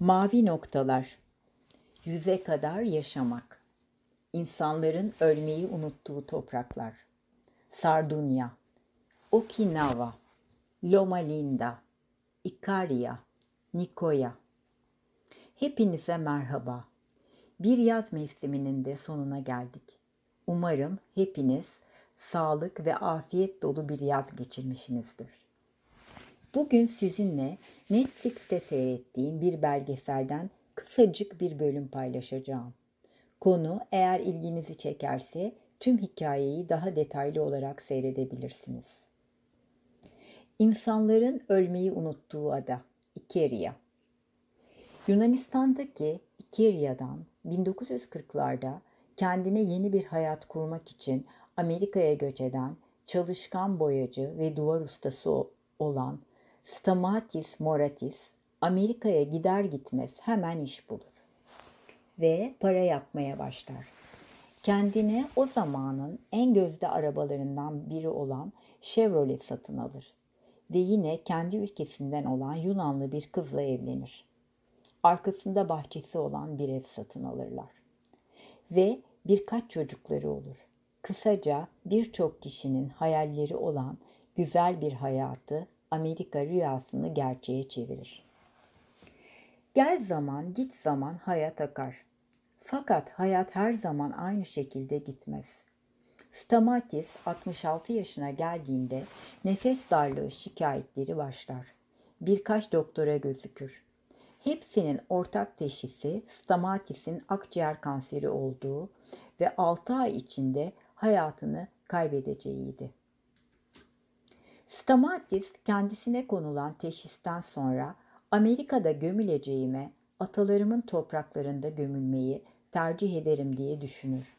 Mavi noktalar. Yüze kadar yaşamak. İnsanların ölmeyi unuttuğu topraklar. Sardunya. Okinawa. Loma Linda. Ikaria. Nikoya. Hepinize merhaba. Bir yaz mevsiminin de sonuna geldik. Umarım hepiniz sağlık ve afiyet dolu bir yaz geçirmişsinizdir. Bugün sizinle Netflix'te seyrettiğim bir belgeselden kısacık bir bölüm paylaşacağım. Konu eğer ilginizi çekerse tüm hikayeyi daha detaylı olarak seyredebilirsiniz. İnsanların ölmeyi unuttuğu ada İkeria. Yunanistan'daki İkeria'dan 1940'larda kendine yeni bir hayat kurmak için Amerika'ya göç eden çalışkan boyacı ve duvar ustası olan Stamatis Moratis Amerika'ya gider gitmez hemen iş bulur ve para yapmaya başlar. Kendine o zamanın en gözde arabalarından biri olan Chevrolet satın alır ve yine kendi ülkesinden olan Yunanlı bir kızla evlenir. Arkasında bahçesi olan bir ev satın alırlar ve birkaç çocukları olur. Kısaca birçok kişinin hayalleri olan güzel bir hayatı Amerika rüyasını gerçeğe çevirir. Gel zaman, git zaman hayat akar. Fakat hayat her zaman aynı şekilde gitmez. Stamatis 66 yaşına geldiğinde nefes darlığı şikayetleri başlar. Birkaç doktora gözükür. Hepsinin ortak teşhisi stamatisin akciğer kanseri olduğu ve 6 ay içinde hayatını kaybedeceğiydi. Stamatis kendisine konulan teşhisten sonra Amerika'da gömüleceğime atalarımın topraklarında gömülmeyi tercih ederim diye düşünür.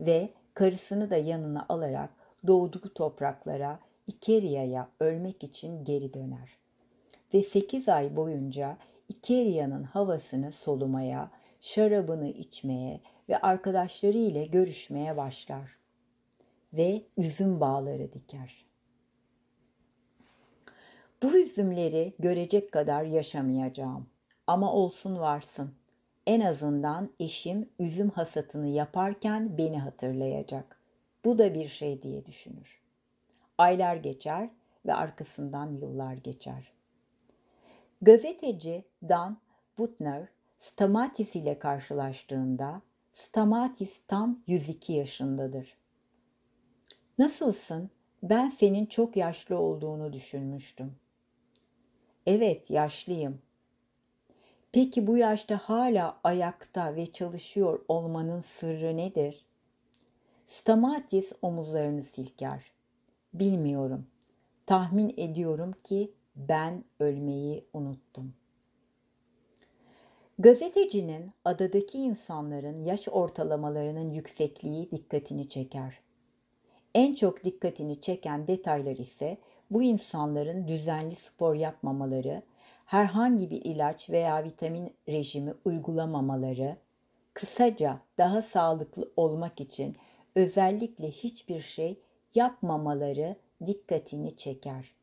Ve karısını da yanına alarak doğduğu topraklara İkeria'ya ölmek için geri döner. Ve 8 ay boyunca İkeria'nın havasını solumaya, şarabını içmeye ve arkadaşları ile görüşmeye başlar. Ve üzüm bağları diker.'' Bu üzümleri görecek kadar yaşamayacağım. Ama olsun varsın. En azından eşim üzüm hasatını yaparken beni hatırlayacak. Bu da bir şey diye düşünür. Aylar geçer ve arkasından yıllar geçer. Gazeteci Dan Butner Stamatis ile karşılaştığında Stamatis tam 102 yaşındadır. Nasılsın? Ben senin çok yaşlı olduğunu düşünmüştüm. Evet, yaşlıyım. Peki bu yaşta hala ayakta ve çalışıyor olmanın sırrı nedir? Stamatis omuzlarını silker. Bilmiyorum. Tahmin ediyorum ki ben ölmeyi unuttum. Gazetecinin adadaki insanların yaş ortalamalarının yüksekliği dikkatini çeker. En çok dikkatini çeken detaylar ise bu insanların düzenli spor yapmamaları, herhangi bir ilaç veya vitamin rejimi uygulamamaları, kısaca daha sağlıklı olmak için özellikle hiçbir şey yapmamaları dikkatini çeker.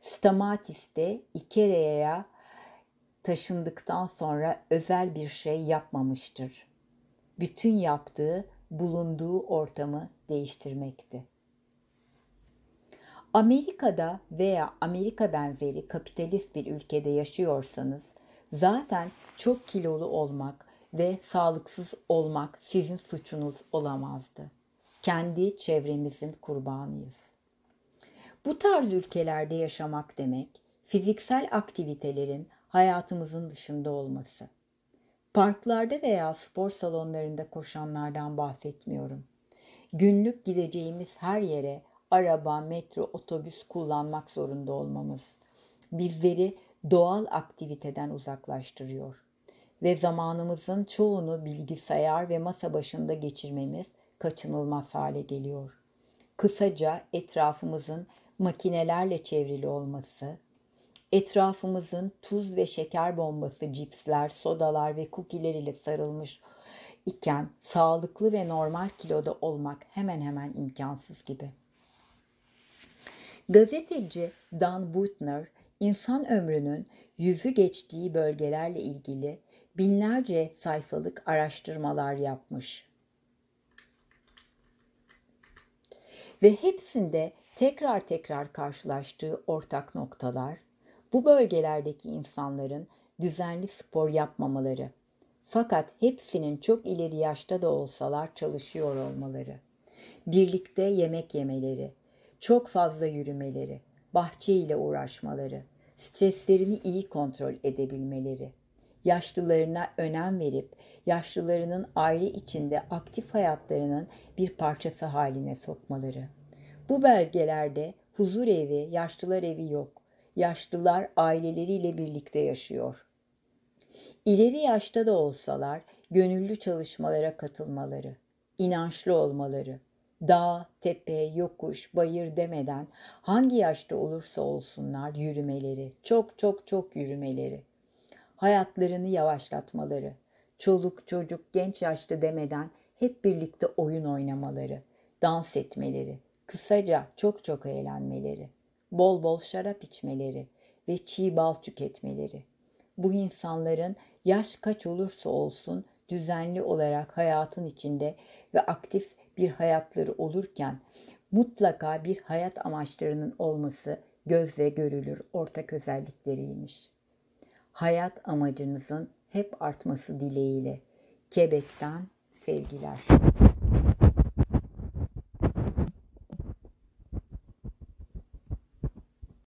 Stamatis'te İkere'ye taşındıktan sonra özel bir şey yapmamıştır. Bütün yaptığı bulunduğu ortamı değiştirmekti. Amerika'da veya Amerika benzeri kapitalist bir ülkede yaşıyorsanız zaten çok kilolu olmak ve sağlıksız olmak sizin suçunuz olamazdı. Kendi çevremizin kurbanıyız. Bu tarz ülkelerde yaşamak demek fiziksel aktivitelerin hayatımızın dışında olması. Parklarda veya spor salonlarında koşanlardan bahsetmiyorum. Günlük gideceğimiz her yere araba, metro, otobüs kullanmak zorunda olmamız bizleri doğal aktiviteden uzaklaştırıyor ve zamanımızın çoğunu bilgisayar ve masa başında geçirmemiz kaçınılmaz hale geliyor. Kısaca etrafımızın makinelerle çevrili olması, etrafımızın tuz ve şeker bombası cipsler, sodalar ve kukiler ile sarılmış iken sağlıklı ve normal kiloda olmak hemen hemen imkansız gibi.'' Gazeteci Dan Butner, insan ömrünün yüzü geçtiği bölgelerle ilgili binlerce sayfalık araştırmalar yapmış. Ve hepsinde tekrar tekrar karşılaştığı ortak noktalar bu bölgelerdeki insanların düzenli spor yapmamaları. Fakat hepsinin çok ileri yaşta da olsalar çalışıyor olmaları. Birlikte yemek yemeleri, çok fazla yürümeleri, bahçe ile uğraşmaları, streslerini iyi kontrol edebilmeleri, yaşlılarına önem verip yaşlılarının aile içinde aktif hayatlarının bir parçası haline sokmaları. Bu belgelerde huzur evi, yaşlılar evi yok. Yaşlılar aileleriyle birlikte yaşıyor. İleri yaşta da olsalar gönüllü çalışmalara katılmaları, inançlı olmaları, dağ, tepe, yokuş, bayır demeden hangi yaşta olursa olsunlar yürümeleri, çok çok çok yürümeleri, hayatlarını yavaşlatmaları, çoluk çocuk genç yaşta demeden hep birlikte oyun oynamaları, dans etmeleri, kısaca çok çok eğlenmeleri, bol bol şarap içmeleri ve çiğ bal tüketmeleri. Bu insanların yaş kaç olursa olsun düzenli olarak hayatın içinde ve aktif bir hayatları olurken mutlaka bir hayat amaçlarının olması gözle görülür ortak özellikleriymiş. Hayat amacınızın hep artması dileğiyle. Kebek'ten sevgiler.